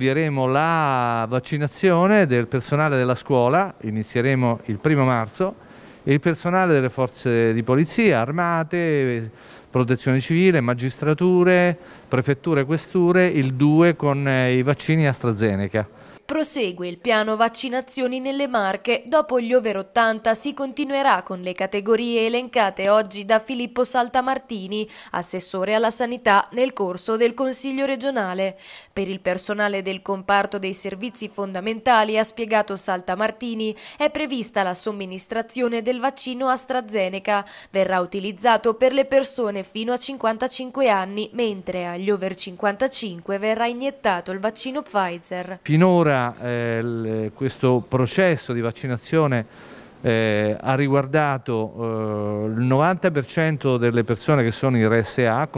avvieremo la vaccinazione del personale della scuola, inizieremo il primo marzo, e il personale delle forze di polizia, armate, protezione civile, magistrature, prefetture, questure, il 2 con eh, i vaccini AstraZeneca. Prosegue il piano vaccinazioni nelle Marche. Dopo gli over 80 si continuerà con le categorie elencate oggi da Filippo Saltamartini, assessore alla sanità, nel corso del Consiglio regionale. Per il personale del comparto dei servizi fondamentali, ha spiegato Saltamartini, è prevista la somministrazione del vaccino AstraZeneca. Verrà utilizzato per le persone fino a 55 anni, mentre agli over 55 verrà iniettato il vaccino Pfizer. Finora eh, questo processo di vaccinazione eh, ha riguardato eh, il 90% delle persone che sono in RSA,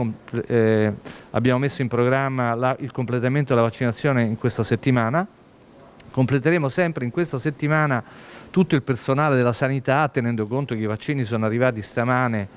eh, abbiamo messo in programma la, il completamento della vaccinazione in questa settimana, completeremo sempre in questa settimana tutto il personale della sanità tenendo conto che i vaccini sono arrivati stamane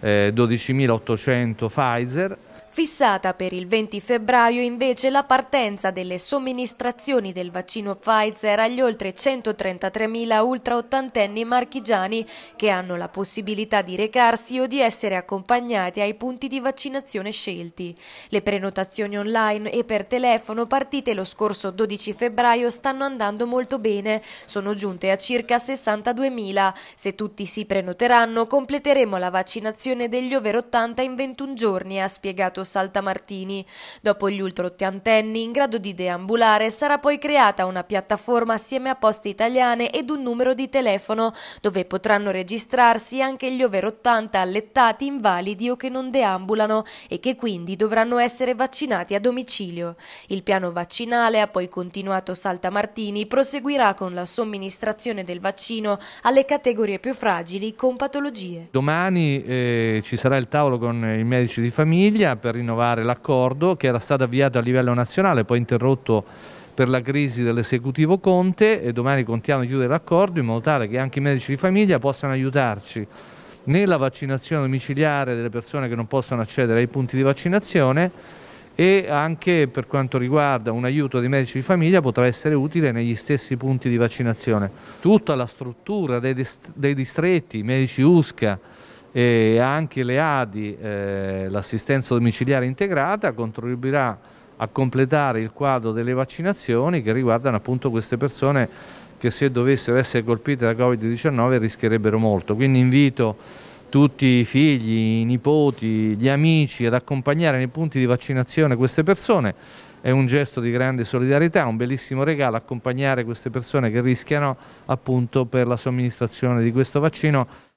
eh, 12.800 Pfizer Fissata per il 20 febbraio invece la partenza delle somministrazioni del vaccino Pfizer agli oltre 133.000 ultraottantenni marchigiani che hanno la possibilità di recarsi o di essere accompagnati ai punti di vaccinazione scelti. Le prenotazioni online e per telefono partite lo scorso 12 febbraio stanno andando molto bene, sono giunte a circa 62.000. Se tutti si prenoteranno completeremo la vaccinazione degli over 80 in 21 giorni, ha spiegato Renato Saltamartini. Dopo gli ultraottantenni in grado di deambulare sarà poi creata una piattaforma assieme a poste italiane ed un numero di telefono dove potranno registrarsi anche gli over 80 allettati, invalidi o che non deambulano e che quindi dovranno essere vaccinati a domicilio. Il piano vaccinale, ha poi continuato Saltamartini, proseguirà con la somministrazione del vaccino alle categorie più fragili con patologie. Domani eh, ci sarà il tavolo con i medici di famiglia per per rinnovare l'accordo che era stato avviato a livello nazionale, poi interrotto per la crisi dell'esecutivo Conte e domani contiamo di chiudere l'accordo in modo tale che anche i medici di famiglia possano aiutarci nella vaccinazione domiciliare delle persone che non possono accedere ai punti di vaccinazione e anche per quanto riguarda un aiuto dei medici di famiglia potrà essere utile negli stessi punti di vaccinazione. Tutta la struttura dei, distretti, i medici USCA, e anche le ADI, eh, l'assistenza domiciliare integrata, contribuirà a completare il quadro delle vaccinazioni che riguardano appunto queste persone che se dovessero essere colpite da Covid-19 rischierebbero molto. Quindi invito tutti i figli, i nipoti, gli amici ad accompagnare nei punti di vaccinazione queste persone. È un gesto di grande solidarietà, un bellissimo regalo accompagnare queste persone che rischiano appunto per la somministrazione di questo vaccino.